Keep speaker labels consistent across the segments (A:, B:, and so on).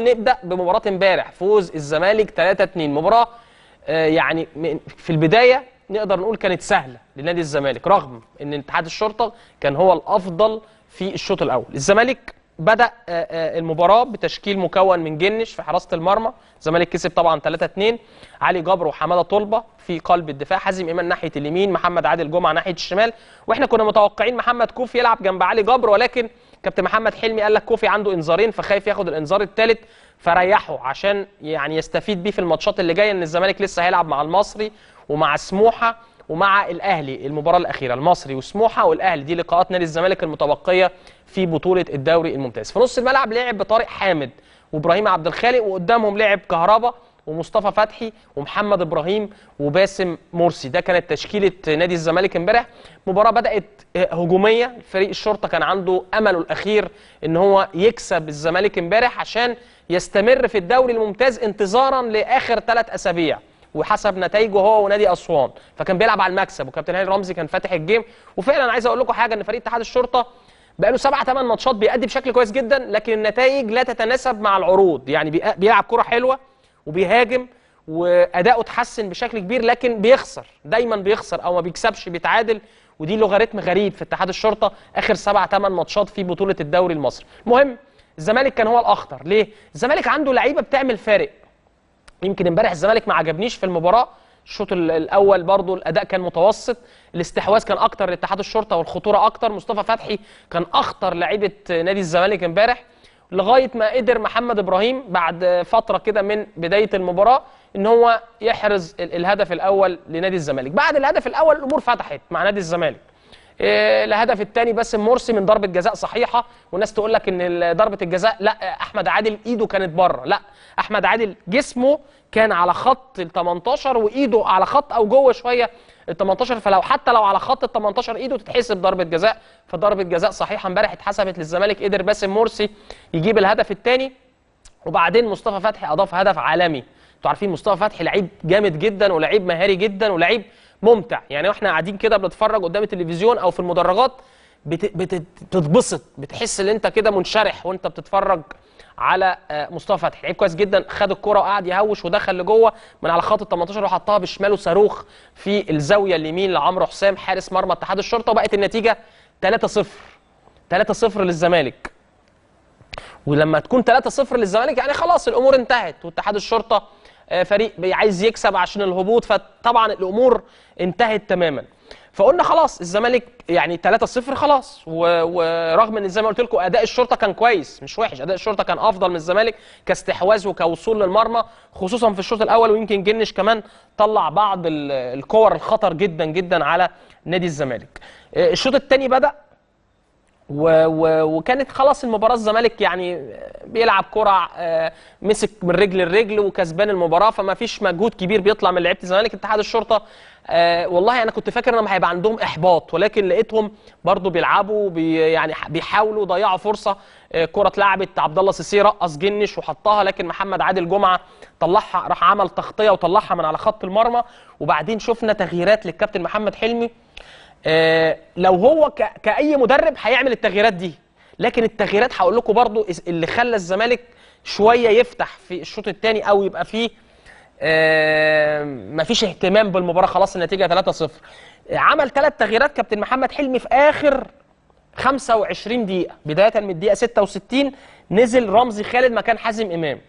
A: نبدا بمباراه امبارح فوز الزمالك 3 2 مباراه آه، يعني في البدايه نقدر نقول كانت سهله لنادي الزمالك رغم ان اتحاد الشرطه كان هو الافضل في الشوط الاول الزمالك بدا آه، آه، المباراه بتشكيل مكون من جنش في حراسه المرمى الزمالك كسب طبعا 3 2 علي جبر وحماده طلبه في قلب الدفاع حازم امام ناحيه اليمين محمد عادل جمعه ناحيه الشمال واحنا كنا متوقعين محمد كوفي يلعب جنب علي جبر ولكن كابتن محمد حلمي قال لك كوفي عنده انذارين فخايف ياخد الانذار الثالث فريحه عشان يعني يستفيد بيه في الماتشات اللي جايه ان الزمالك لسه هيلعب مع المصري ومع سموحه ومع الاهلي المباراه الاخيره المصري وسموحه والاهلي دي لقاءات نادي الزمالك المتبقيه في بطوله الدوري الممتاز في نص الملعب لعب بطارق حامد وابراهيم عبد الخالق وقدامهم لعب كهربا ومصطفى فتحي ومحمد ابراهيم وباسم مرسي ده كانت تشكيله نادي الزمالك امبارح مباراه بدات هجوميه فريق الشرطه كان عنده امله الاخير ان هو يكسب الزمالك امبارح عشان يستمر في الدوري الممتاز انتظارا لاخر ثلاث اسابيع وحسب نتائجه هو ونادي اسوان فكان بيلعب على المكسب وكابتن هاني رمزي كان فاتح الجيم وفعلا عايز اقول لكم حاجه ان فريق اتحاد الشرطه بقاله سبعة ثمان ماتشات بيأدي بشكل كويس جدا لكن النتائج لا تتناسب مع العروض يعني بيلعب كرة حلوة وبيهاجم وأداؤه اتحسن بشكل كبير لكن بيخسر دايما بيخسر أو ما بيكسبش بيتعادل ودي لوغاريتم غريب في اتحاد الشرطة آخر سبعة ثمان ماتشات في بطولة الدوري المصري المهم الزمالك كان هو الأخطر ليه؟ الزمالك عنده لعيبة بتعمل فارق يمكن امبارح الزمالك ما عجبنيش في المباراه الشوط الاول برضو الاداء كان متوسط الاستحواذ كان اكتر لاتحاد الشرطه والخطوره اكتر مصطفى فتحي كان اخطر لعيبه نادي الزمالك امبارح لغايه ما قدر محمد ابراهيم بعد فتره كده من بدايه المباراه ان هو يحرز الهدف الاول لنادي الزمالك بعد الهدف الاول الامور فتحت مع نادي الزمالك إيه، الهدف الثاني باسم مرسي من ضربه جزاء صحيحه والناس تقول لك ان ضربه الجزاء لا احمد عادل ايده كانت بره لا احمد عادل جسمه كان على خط ال 18 وايده على خط او جوه شويه ال 18 فلو حتى لو على خط ال 18 ايده تتحسب ضربه جزاء فضربه جزاء صحيحه امبارح اتحسبت للزمالك قدر باسم مرسي يجيب الهدف الثاني وبعدين مصطفى فتحي اضاف هدف عالمي انتوا عارفين مصطفى فتحي لعيب جامد جدا ولعيب مهاري جدا ولعيب ممتع يعني واحنا قاعدين كده بنتفرج قدام التلفزيون او في المدرجات بتتبسط بتحس ان انت كده منشرح وانت بتتفرج على آه، مصطفى فتحي لعيب كويس جدا خد الكرة وقعد يهوش ودخل لجوه من على خط ال 18 وحطها بشماله صاروخ في الزاويه اليمين لعمرو حسام حارس مرمى اتحاد الشرطه وبقت النتيجه 3-0 3-0 للزمالك ولما تكون 3-0 للزمالك يعني خلاص الامور انتهت واتحاد الشرطه آه، فريق عايز يكسب عشان الهبوط فطبعا الامور انتهت تماما فقلنا خلاص الزمالك يعني 3-0 خلاص ورغم ان زي ما قلت لكم اداء الشرطه كان كويس مش وحش اداء الشرطه كان افضل من الزمالك كاستحواذ وكوصول للمرمى خصوصا في الشوط الاول ويمكن جنش كمان طلع بعض الكور الخطر جدا جدا على نادي الزمالك آه، الشوط الثاني بدا و و وكانت خلاص المباراه الزمالك يعني بيلعب كره آه، مسك من رجل لرجل وكسبان المباراه فما فيش مجهود كبير بيطلع من لعيبه الزمالك اتحاد الشرطه آه، والله انا كنت فاكر انهم هيبقى عندهم احباط ولكن لقيتهم برضو بيلعبوا بي يعني بيحاولوا ضيعوا فرصه آه، كره اتلعبت عبد الله سيسي رقص جنش وحطها لكن محمد عادل جمعه طلعها راح عمل تغطيه وطلعها من على خط المرمى وبعدين شفنا تغييرات للكابتن محمد حلمي آه، لو هو كأي مدرب هيعمل التغييرات دي لكن التغييرات هقول لكم برضو اللي خلى الزمالك شويه يفتح في الشوط الثاني او يبقى فيه آه مفيش اهتمام بالمباراه خلاص النتيجه 3-0 عمل ثلاث تغييرات كابتن محمد حلمي في اخر 25 دقيقه بدايه من الدقيقه 66 نزل رمزي خالد مكان حازم امام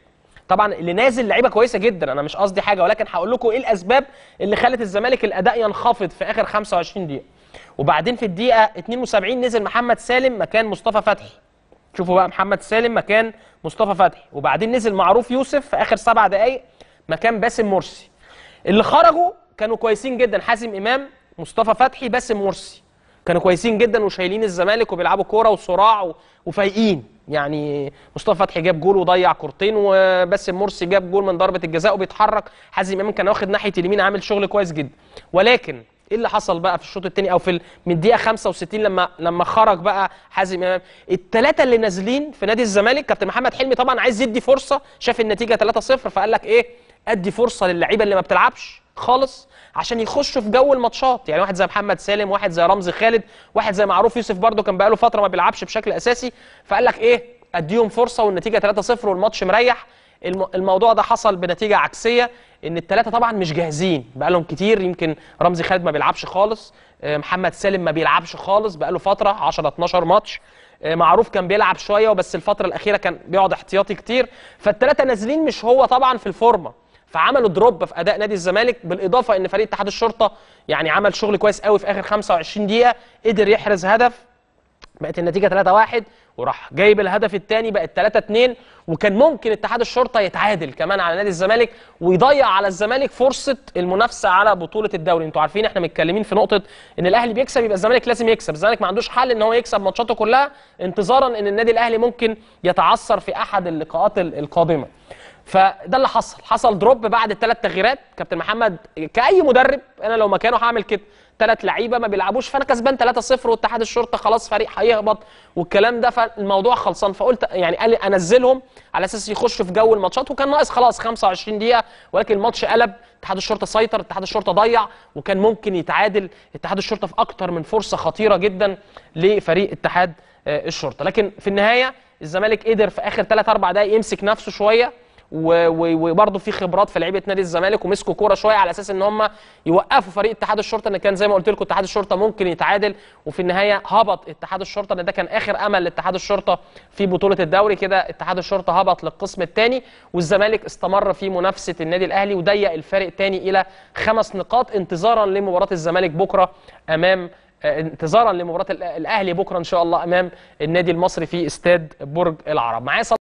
A: طبعا اللي نازل لعيبه كويسه جدا انا مش قصدي حاجه ولكن هقول لكم ايه الاسباب اللي خلت الزمالك الاداء ينخفض في اخر 25 دقيقه وبعدين في الدقيقه 72 نزل محمد سالم مكان مصطفى فتحي شوفوا بقى محمد سالم مكان مصطفى فتحي وبعدين نزل معروف يوسف في اخر سبع دقائق مكان باسم مرسي اللي خرجوا كانوا كويسين جدا حازم امام مصطفى فتحي باسم مرسي كانوا كويسين جدا وشايلين الزمالك وبيلعبوا كوره وصراع وفايقين يعني مصطفى فتحي جاب جول وضيع كورتين وباسم مرسي جاب جول من ضربه الجزاء وبيتحرك حازم امام كان واخد ناحيه اليمين عامل شغل كويس جدا ولكن ايه اللي حصل بقى في الشوط الثاني او في من الدقيقه 65 لما لما خرج بقى حازم امام الثلاثه اللي نازلين في نادي الزمالك كابتن محمد حلمي طبعا عايز يدي فرصه شاف النتيجه 3-0 فقال لك ايه ادي فرصه للعيبه اللي ما بتلعبش خالص عشان يخشوا في جو الماتشات يعني واحد زي محمد سالم واحد زي رمزي خالد واحد زي معروف يوسف برده كان بقاله فتره ما بيلعبش بشكل اساسي فقال لك ايه اديهم فرصه والنتيجه 3-0 والماتش مريح الموضوع ده حصل بنتيجه عكسيه ان الثلاثه طبعا مش جاهزين بقالهم كتير يمكن رمزي خالد ما بيلعبش خالص آه، محمد سالم ما بيلعبش خالص بقاله فتره 10 12 ماتش آه، معروف كان بيلعب شويه وبس الفتره الاخيره كان بيقعد احتياطي كتير فالثلاثه نازلين مش هو طبعا في الفورمه فعملوا دروب في اداء نادي الزمالك بالاضافه ان فريق اتحاد الشرطه يعني عمل شغل كويس قوي في اخر 25 دقيقه قدر يحرز هدف بقت النتيجه 3-1 وراح جايب الهدف الثاني بقت 3-2 وكان ممكن اتحاد الشرطه يتعادل كمان على نادي الزمالك ويضيع على الزمالك فرصه المنافسه على بطوله الدوري انتوا عارفين احنا متكلمين في نقطه ان الاهلي بيكسب يبقى الزمالك لازم يكسب الزمالك ما عندوش حل ان هو يكسب ماتشاته كلها انتظارا ان النادي الاهلي ممكن يتعثر في احد اللقاءات القادمه فده اللي حصل حصل دروب بعد الثلاث تغييرات كابتن محمد كاي مدرب انا لو مكانه هعمل كده ثلاث لعيبه ما بيلعبوش فانا كسبان 3-0 واتحاد الشرطه خلاص فريق هيهبط والكلام ده فالموضوع خلصان فقلت يعني قال انزلهم على اساس يخشوا في جو الماتشات وكان ناقص خلاص 25 دقيقه ولكن الماتش قلب اتحاد الشرطه سيطر اتحاد الشرطه ضيع وكان ممكن يتعادل اتحاد الشرطه في اكتر من فرصه خطيره جدا لفريق اتحاد آه، الشرطه لكن في النهايه الزمالك قدر في اخر 3 4 دقائق يمسك نفسه شويه وبرده في خبرات في لعيبه نادي الزمالك ومسكوا كوره شويه على اساس ان هم يوقفوا فريق اتحاد الشرطه ان كان زي ما قلت لكم اتحاد الشرطه ممكن يتعادل وفي النهايه هبط اتحاد الشرطه ان ده كان اخر امل لاتحاد الشرطه في بطوله الدوري كده اتحاد الشرطه هبط للقسم الثاني والزمالك استمر في منافسه النادي الاهلي وضيق الفارق ثاني الى خمس نقاط انتظارا لمباراه الزمالك بكره امام آه، انتظارا لمباراه الاهلي بكره ان شاء الله امام النادي المصري في استاد برج العرب معايا